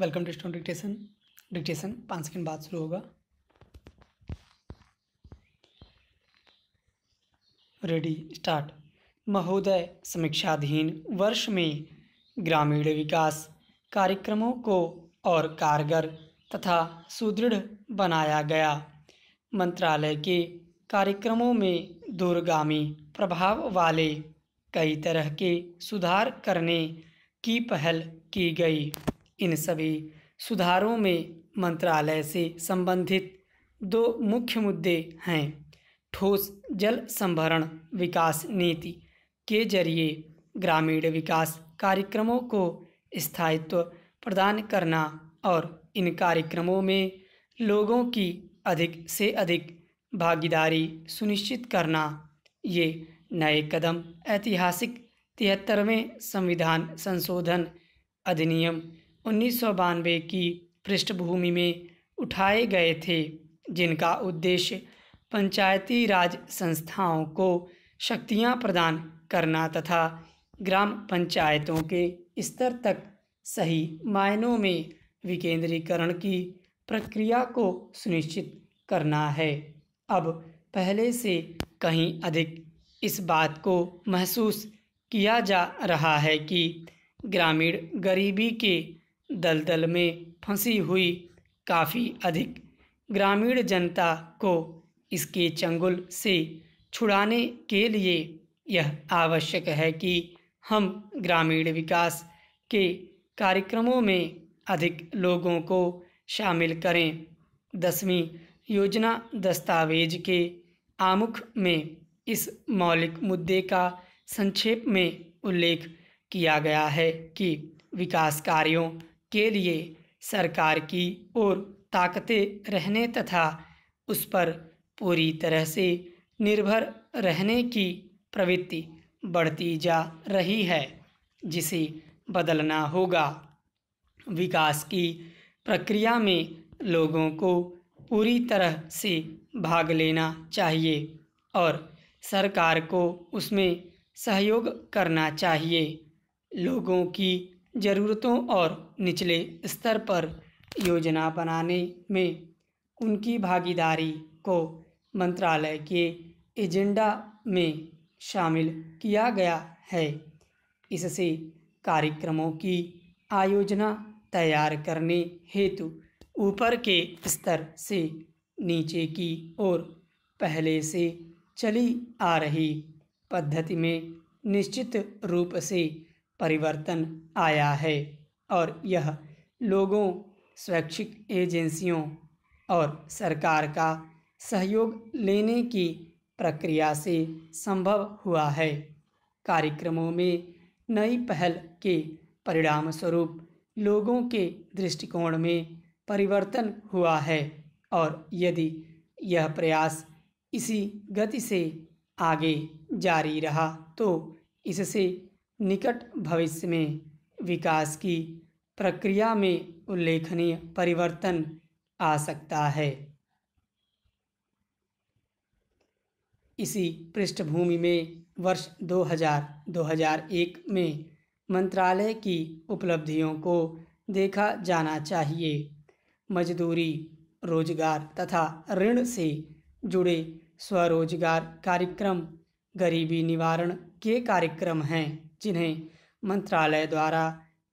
welcome to stone dictation dictation पाँच second बाद शुरू होगा रेडी स्टार्ट महोदय समीक्षाधीन वर्ष में ग्रामीण विकास कार्यक्रमों को और कारगर तथा सुदृढ़ बनाया गया मंत्रालय के कार्यक्रमों में दूरगामी प्रभाव वाले कई तरह के सुधार करने की पहल की गई इन सभी सुधारों में मंत्रालय से संबंधित दो मुख्य मुद्दे हैं ठोस जल संभरण विकास नीति के जरिए ग्रामीण विकास कार्यक्रमों को स्थायित्व प्रदान करना और इन कार्यक्रमों में लोगों की अधिक से अधिक भागीदारी सुनिश्चित करना ये नए कदम ऐतिहासिक तिहत्तरवें संविधान संशोधन अधिनियम उन्नीस की पृष्ठभूमि में उठाए गए थे जिनका उद्देश्य पंचायती राज संस्थाओं को शक्तियां प्रदान करना तथा ग्राम पंचायतों के स्तर तक सही मायनों में विकेंद्रीकरण की प्रक्रिया को सुनिश्चित करना है अब पहले से कहीं अधिक इस बात को महसूस किया जा रहा है कि ग्रामीण गरीबी के दलदल में फंसी हुई काफ़ी अधिक ग्रामीण जनता को इसके चंगुल से छुड़ाने के लिए यह आवश्यक है कि हम ग्रामीण विकास के कार्यक्रमों में अधिक लोगों को शामिल करें दसवीं योजना दस्तावेज के आमुख में इस मौलिक मुद्दे का संक्षेप में उल्लेख किया गया है कि विकास कार्यों के लिए सरकार की ओर ताकते रहने तथा उस पर पूरी तरह से निर्भर रहने की प्रवृत्ति बढ़ती जा रही है जिसे बदलना होगा विकास की प्रक्रिया में लोगों को पूरी तरह से भाग लेना चाहिए और सरकार को उसमें सहयोग करना चाहिए लोगों की ज़रूरतों और निचले स्तर पर योजना बनाने में उनकी भागीदारी को मंत्रालय के एजेंडा में शामिल किया गया है इससे कार्यक्रमों की आयोजना तैयार करने हेतु ऊपर के स्तर से नीचे की ओर पहले से चली आ रही पद्धति में निश्चित रूप से परिवर्तन आया है और यह लोगों स्वैच्छिक एजेंसियों और सरकार का सहयोग लेने की प्रक्रिया से संभव हुआ है कार्यक्रमों में नई पहल के परिणाम स्वरूप लोगों के दृष्टिकोण में परिवर्तन हुआ है और यदि यह प्रयास इसी गति से आगे जारी रहा तो इससे निकट भविष्य में विकास की प्रक्रिया में उल्लेखनीय परिवर्तन आ सकता है इसी पृष्ठभूमि में वर्ष 2000-2001 में मंत्रालय की उपलब्धियों को देखा जाना चाहिए मजदूरी रोजगार तथा ऋण से जुड़े स्वरोजगार कार्यक्रम गरीबी निवारण के कार्यक्रम हैं जिन्हें मंत्रालय द्वारा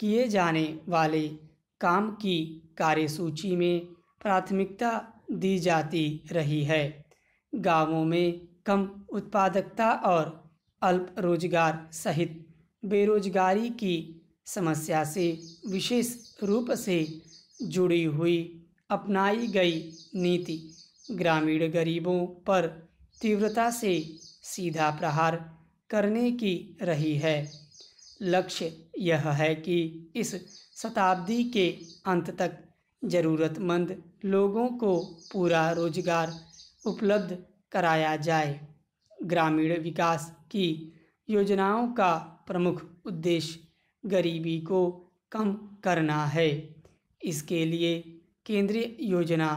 किए जाने वाले काम की कार्यसूची में प्राथमिकता दी जाती रही है गांवों में कम उत्पादकता और अल्प रोजगार सहित बेरोजगारी की समस्या से विशेष रूप से जुड़ी हुई अपनाई गई नीति ग्रामीण गरीबों पर तीव्रता से सीधा प्रहार करने की रही है लक्ष्य यह है कि इस शताब्दी के अंत तक ज़रूरतमंद लोगों को पूरा रोजगार उपलब्ध कराया जाए ग्रामीण विकास की योजनाओं का प्रमुख उद्देश्य गरीबी को कम करना है इसके लिए केंद्रीय योजना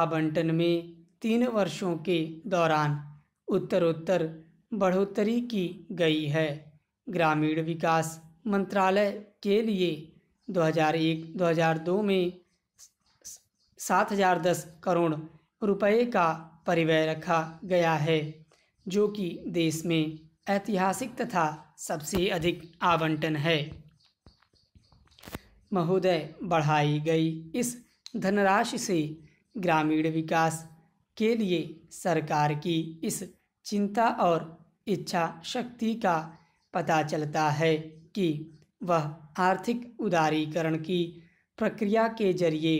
आबंटन में तीन वर्षों के दौरान उत्तरोत्तर बढ़ोतरी की गई है ग्रामीण विकास मंत्रालय के लिए 2001-2002 में 7010 करोड़ रुपए का परिव्यय रखा गया है जो कि देश में ऐतिहासिक तथा सबसे अधिक आवंटन है महोदय बढ़ाई गई इस धनराशि से ग्रामीण विकास के लिए सरकार की इस चिंता और इच्छा शक्ति का पता चलता है कि वह आर्थिक उदारीकरण की प्रक्रिया के जरिए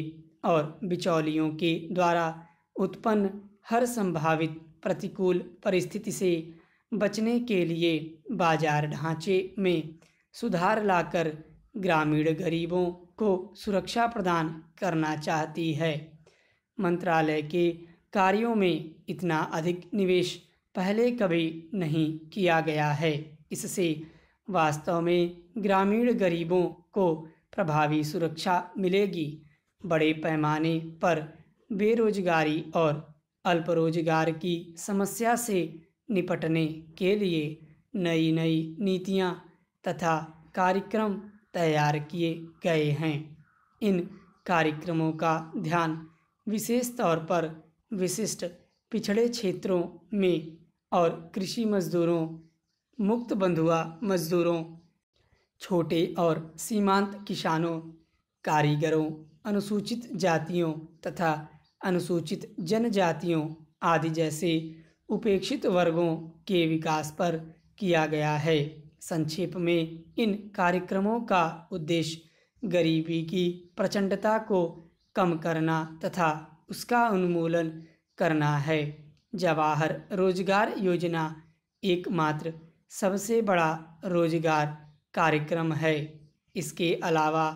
और बिचौलियों के द्वारा उत्पन्न हर संभावित प्रतिकूल परिस्थिति से बचने के लिए बाजार ढांचे में सुधार लाकर ग्रामीण गरीबों को सुरक्षा प्रदान करना चाहती है मंत्रालय के कार्यों में इतना अधिक निवेश पहले कभी नहीं किया गया है इससे वास्तव में ग्रामीण गरीबों को प्रभावी सुरक्षा मिलेगी बड़े पैमाने पर बेरोजगारी और अल्परोजगार की समस्या से निपटने के लिए नई नई नीतियां तथा कार्यक्रम तैयार किए गए हैं इन कार्यक्रमों का ध्यान विशेष तौर पर विशिष्ट पिछड़े क्षेत्रों में और कृषि मजदूरों मुक्त बंधुआ मजदूरों छोटे और सीमांत किसानों कारीगरों अनुसूचित जातियों तथा अनुसूचित जनजातियों आदि जैसे उपेक्षित वर्गों के विकास पर किया गया है संक्षेप में इन कार्यक्रमों का उद्देश्य गरीबी की प्रचंडता को कम करना तथा उसका उन्मूलन करना है जवाहर रोजगार योजना एकमात्र सबसे बड़ा रोजगार कार्यक्रम है इसके अलावा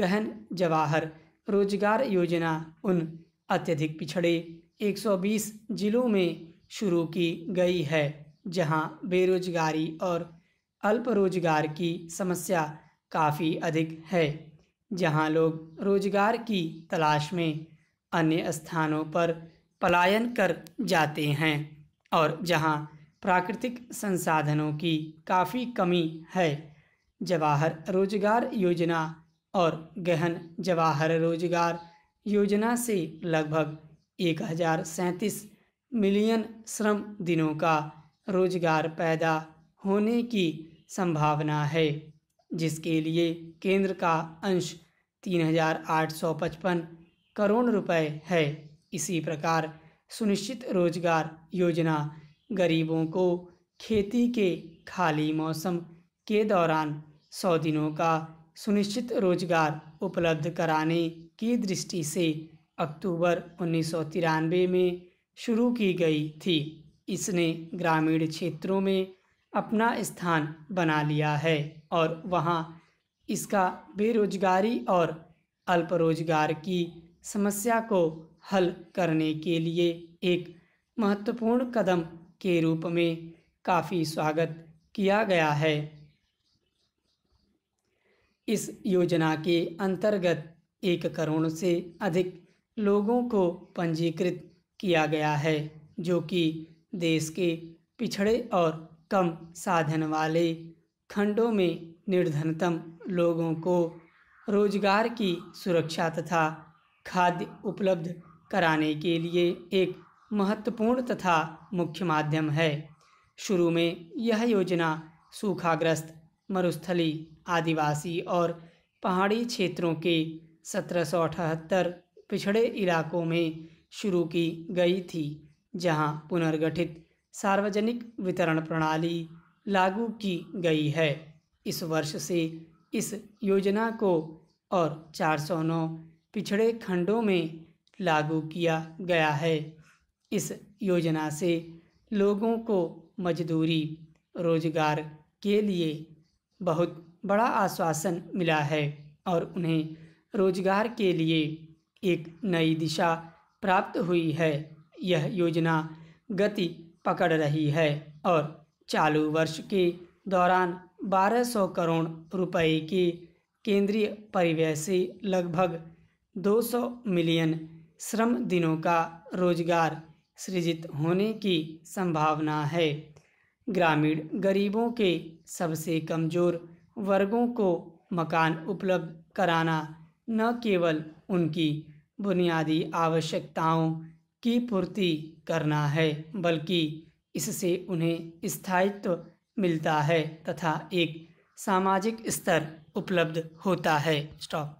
गहन जवाहर रोजगार योजना उन अत्यधिक पिछड़े 120 जिलों में शुरू की गई है जहां बेरोजगारी और अल्प रोजगार की समस्या काफ़ी अधिक है जहां लोग रोजगार की तलाश में अन्य स्थानों पर पलायन कर जाते हैं और जहाँ प्राकृतिक संसाधनों की काफ़ी कमी है जवाहर रोजगार योजना और गहन जवाहर रोजगार योजना से लगभग एक हज़ार सैंतीस मिलियन श्रम दिनों का रोजगार पैदा होने की संभावना है जिसके लिए केंद्र का अंश तीन हजार आठ सौ पचपन करोड़ रुपए है इसी प्रकार सुनिश्चित रोजगार योजना गरीबों को खेती के खाली मौसम के दौरान सौ दिनों का सुनिश्चित रोजगार उपलब्ध कराने की दृष्टि से अक्टूबर उन्नीस में शुरू की गई थी इसने ग्रामीण क्षेत्रों में अपना स्थान बना लिया है और वहाँ इसका बेरोजगारी और अल्परोजगार की समस्या को हल करने के लिए एक महत्वपूर्ण कदम के रूप में काफ़ी स्वागत किया गया है इस योजना के अंतर्गत एक करोड़ से अधिक लोगों को पंजीकृत किया गया है जो कि देश के पिछड़े और कम साधन वाले खंडों में निर्धनतम लोगों को रोजगार की सुरक्षा तथा खाद्य उपलब्ध कराने के लिए एक महत्वपूर्ण तथा मुख्य माध्यम है शुरू में यह योजना सूखाग्रस्त मरुस्थली आदिवासी और पहाड़ी क्षेत्रों के सत्रह पिछड़े इलाकों में शुरू की गई थी जहां पुनर्गठित सार्वजनिक वितरण प्रणाली लागू की गई है इस वर्ष से इस योजना को और 409 पिछड़े खंडों में लागू किया गया है इस योजना से लोगों को मजदूरी रोजगार के लिए बहुत बड़ा आश्वासन मिला है और उन्हें रोजगार के लिए एक नई दिशा प्राप्त हुई है यह योजना गति पकड़ रही है और चालू वर्ष के दौरान 1200 करोड़ रुपए के केंद्रीय परिव्यय से लगभग 200 मिलियन श्रम दिनों का रोजगार सृजित होने की संभावना है ग्रामीण गरीबों के सबसे कमज़ोर वर्गों को मकान उपलब्ध कराना न केवल उनकी बुनियादी आवश्यकताओं की पूर्ति करना है बल्कि इससे उन्हें स्थायित्व मिलता है तथा एक सामाजिक स्तर उपलब्ध होता है स्टॉप